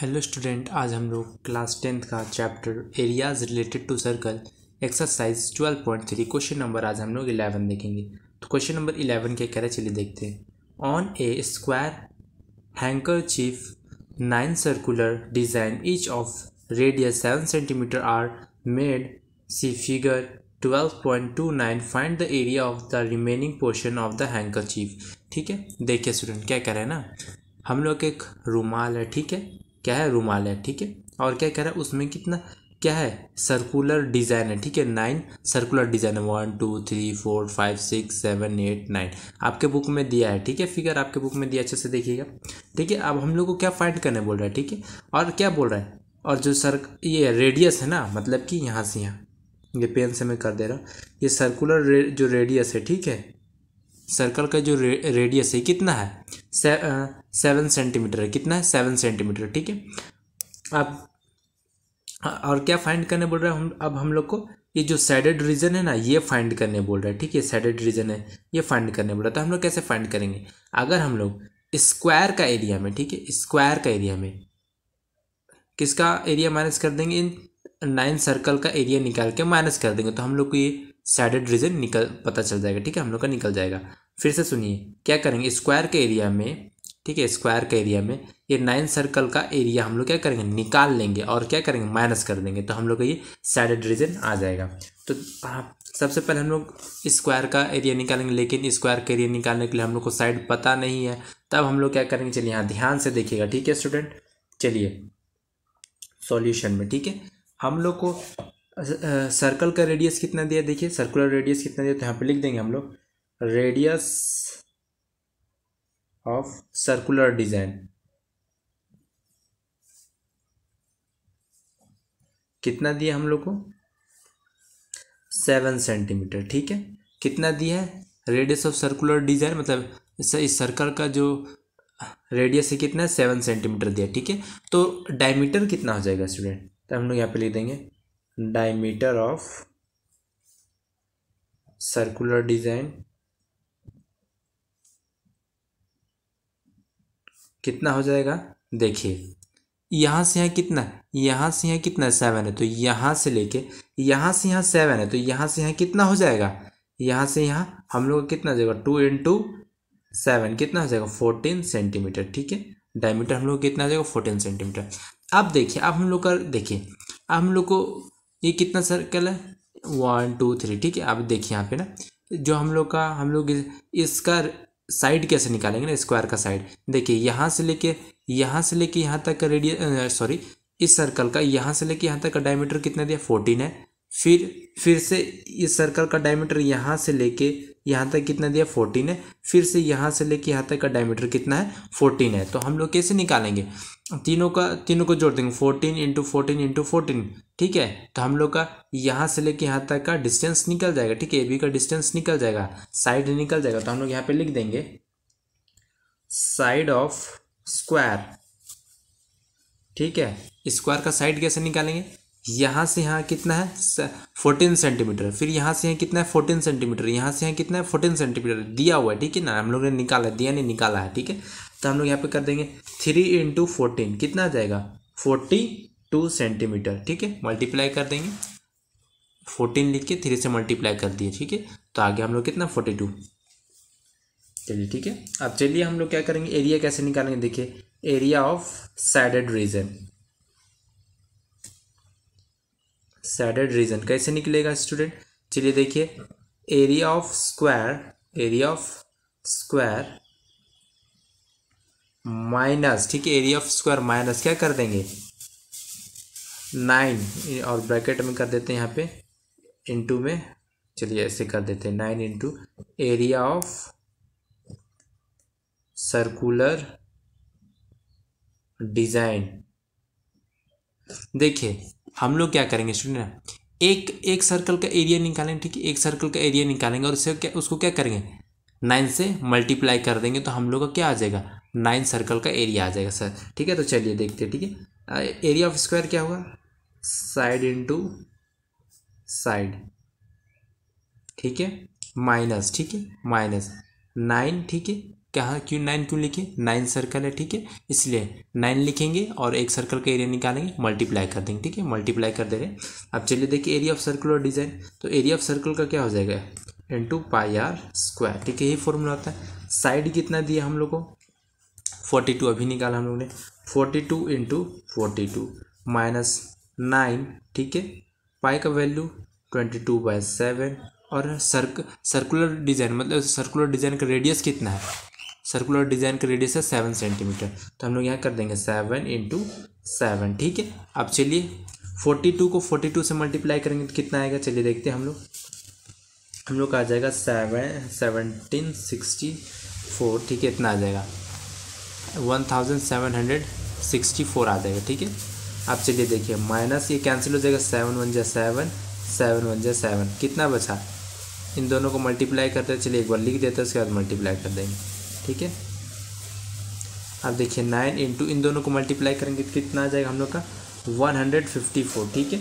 hello student आज हम लोग क्लास टेंथ का chapter areas related to circle exercise twelve point three question number आज हम लोग इलेवन देखेंगे तो क्वेश्चन नंबर इलेवन क्या कह रहे चलिए देखते हैं on a square handkerchief nine circular design each of radius seven centimetre are made see figure twelve point two nine find the area of the remaining portion of the handkerchief ठीक है देखिए student क्या कह रहे हैं ना हम लोग एक रूमाल है ठीक है क्या है रुमाल है ठीक है और क्या कह रहा है उसमें कितना क्या है सर्कुलर डिज़ाइन है ठीक है नाइन सर्कुलर डिज़ाइन है one two three four five six seven eight nine आपके बुक में दिया है ठीक है फिगर आपके बुक में दिया अच्छे से देखिएगा ठीक है अब हम लोग को क्या फाइंड करने बोल रहा है ठीक है और क्या बोल रहा है और जो सर ये रेडियस है ना मतलब कि यहाँ से यहाँ ये पेन से मैं कर दे रहा हूँ ये सर्कुलर रे, जो रेडियस है ठीक है सर्कल का जो रे, रेडियस है कितना है से, आ, सेवन सेंटीमीटर है कितना है सेवन सेंटीमीटर ठीक है अब और क्या फाइंड करने बोल रहे हैं हम अब हम लोग को ये जो सैडेड रीजन है ना ये फाइंड करने बोल रहा है ठीक है सैडेड रीजन है ये फाइंड करने बोल रहा है तो हम लोग कैसे फाइंड करेंगे अगर हम लोग स्क्वायर का एरिया में ठीक है स्क्वायर का एरिया में किसका एरिया माइनस कर देंगे इन नाइन सर्कल का एरिया निकाल के माइनस कर देंगे तो हम लोग को ये सैडेड रीजन निकल पता चल जाएगा ठीक है हम लोग का निकल जाएगा फिर से सुनिए क्या करेंगे स्क्वायर के एरिया में ठीक है स्क्वायर के एरिया में ये नाइन सर्कल का एरिया हम लोग क्या करेंगे निकाल लेंगे और क्या करेंगे माइनस कर देंगे तो हम लोग का ये साइडेड रीजन आ जाएगा तो हाँ, सबसे पहले हम लोग स्क्वायर का एरिया निकालेंगे लेकिन स्क्वायर का एरिया निकालने के लिए हम लोग को साइड पता नहीं है तब हम लोग क्या करेंगे चलिए यहाँ ध्यान से देखिएगा ठीक है स्टूडेंट चलिए सॉल्यूशन में ठीक है हम लोग को सर्कल का रेडियस कितना दिया देखिए सर्कुलर रेडियस कितना दिया तो यहाँ पर लिख देंगे हम लोग रेडियस of circular design कितना दिया हम लोग को सेवन सेंटीमीटर ठीक है कितना दिया है रेडियस ऑफ सर्कुलर डिजाइन मतलब इस सर्कल का जो रेडियस है कितना है सेवन सेंटीमीटर दिया ठीक है तो डायमीटर कितना हो जाएगा स्टूडेंट तो हम लोग यहाँ पे लिख देंगे डायमीटर ऑफ सर्कुलर डिजाइन कितना हो जाएगा देखिए यहाँ से यहाँ कितना है यहाँ से यहाँ कितना है सेवन है तो यहाँ से लेके यहाँ से यहाँ सेवन है तो यहाँ से यहाँ कितना हो जाएगा यहाँ से यहाँ हम लोग कितना हो जाएगा टू इंटू सेवन कितना हो जाएगा फोर्टीन सेंटीमीटर ठीक है डायमीटर हम लोग कितना हो जाएगा फोर्टीन सेंटीमीटर अब देखिए अब हम लोग का देखिए अब हम लोग को ये कितना सर्कल है वन टू थ्री ठीक है अब देखिए यहाँ पे ना जो हम लोग का हम लोग इसका साइड कैसे निकालेंगे ना स्क्वायर का साइड देखिए यहाँ से लेके यहाँ से लेके यहाँ तक का रेडियस सॉरी इस सर्कल का यहाँ से लेके यहाँ तक का डायमीटर कितना दिया फोर्टीन है फिर फिर से इस सर्कल का डायमीटर यहाँ से लेके यहाँ तक कितना दिया फोर्टीन है फिर से यहाँ से लेके यहाँ तक का डायमीटर कितना है फोर्टीन है तो हम लोग कैसे निकालेंगे तीनों का तीनों को जोड़ देंगे fourteen into fourteen into fourteen ठीक है तो हम लोग का यहाँ से लेके यहाँ तक का डिस्टेंस निकल जाएगा ठीक है ए बी का डिस्टेंस निकल जाएगा साइड निकल जाएगा तो हम लोग यहाँ पे लिख देंगे साइड ऑफ स्क्वायर ठीक है स्क्वायर का साइड कैसे निकालेंगे यहाँ से यहाँ कितना है फोर्टीन सेंटीमीटर फिर यहाँ से यहाँ कितना है फोर्टीन सेंटीमीटर यहाँ से यहाँ कितना है फोर्टीन सेंटीमीटर दिया हुआ है ठीक है ना हम लोग ने निकाला दिया नहीं निकाला है ठीक है तो हम लोग यहाँ पे कर देंगे थ्री इंटू फोर्टीन कितना आ जाएगा फोर्टी टू सेंटीमीटर ठीक है मल्टीप्लाई कर देंगे फोर्टीन लिख के थ्री से मल्टीप्लाई कर दिए ठीक है तो आगे हम लोग कितना फोर्टी टू चलिए ठीक है अब चलिए हम लोग क्या करेंगे एरिया कैसे निकालेंगे देखिए area of shaded region shaded region कैसे निकलेगा स्टूडेंट चलिए देखिए area of square area of square minus ठीक है एरिया ऑफ स्क्वायर माइनस क्या कर देंगे नाइन और ब्रैकेट में कर देते हैं यहाँ पे इंटू में चलिए ऐसे कर देते हैं nine into area of circular design देखिए हम लोग क्या करेंगे स्टूडेंट एक एक सर्कल का एरिया निकालेंगे ठीक है एक सर्कल का एरिया निकालेंगे और उसे क्या उसको क्या करेंगे नाइन से मल्टीप्लाई कर देंगे तो हम लोग का क्या आ जाएगा नाइन सर्कल का एरिया आ जाएगा सर ठीक है तो चलिए देखते हैं ठीक है एरिया ऑफ स्क्वायर क्या होगा साइड इंटू साइड ठीक है माइनस ठीक है माइनस नाइन ठीक है क्या क्यों नाइन क्यों लिखे नाइन सर्कल है ठीक है इसलिए नाइन लिखेंगे और एक सर्कल का एरिया निकालेंगे मल्टीप्लाई कर देंगे ठीक है मल्टीप्लाई कर दे रहे हैं अब चलिए देखिए एरिया ऑफ सर्कल और डिजाइन तो एरिया ऑफ सर्कल का क्या हो जाएगा इंटू पाई आर स्क्वायर ठीक है यही फॉर्मूला होता है साइड कितना दिया हम लोग को फोर्टी टू अभी निकाला हम लोग ने forty two into forty two minus nine ठीक है पाई का value twenty two by seven और सर्क सर्कुलर डिज़ाइन मतलब सर्कुलर डिज़ाइन का रेडियस कितना है सर्कुलर डिजाइन का रेडियस है सेवन सेंटीमीटर तो हम लोग यहाँ कर देंगे सेवन इंटू सेवन ठीक है अब चलिए फोर्टी टू को फोर्टी टू से मल्टीप्लाई करेंगे तो कितना आएगा चलिए देखते हैं हम लोग हम लोग आ जाएगा सेवन सेवनटीन सिक्सटी फोर ठीक है इतना आ जाएगा one thousand seven hundred sixty four आ जाएगा ठीक है अब चलिए देखिए माइनस ये कैंसिल हो जाएगा सेवन वन जै सेवन सेवन वन जै सेवन कितना बचा इन दोनों को मल्टीप्लाई करते चलिए एक बार लिख देते हैं उसके बाद मल्टीप्लाई कर देंगे ठीक है अब देखिए नाइन इंटू इन दोनों को मल्टीप्लाई करेंगे तो कितना आ जाएगा हम लोग का वन हंड्रेड फिफ्टी फोर ठीक है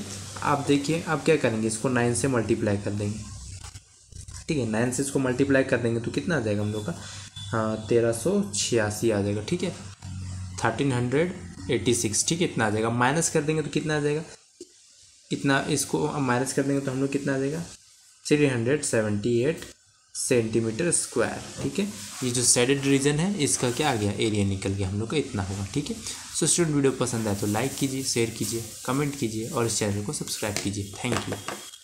आप देखिए आप क्या करेंगे इसको नाइन से मल्टीप्लाई कर देंगे ठीक है नाइन से इसको मल्टीप्लाई कर देंगे तो कितना आ जाएगा हम लोग का हाँ तेरह सौ छियासी आ जाएगा ठीक है थर्टीन हंड्रेड एटी सिक्स ठीक है इतना आ जाएगा माइनस कर देंगे तो कितना आ जाएगा इतना इसको माइनस कर देंगे तो हम लोग कितना आ जाएगा three hundred seventy eight centimetre square ठीक है ये जो सेडेड रीजन है इसका क्या आ गया एरिया निकल गया हम लोग का इतना होगा ठीक है सो स्टूडेंट वीडियो पसंद आए तो लाइक कीजिए शेयर कीजिए कमेंट कीजिए और इस चैनल को सब्सक्राइब कीजिए थैंक यू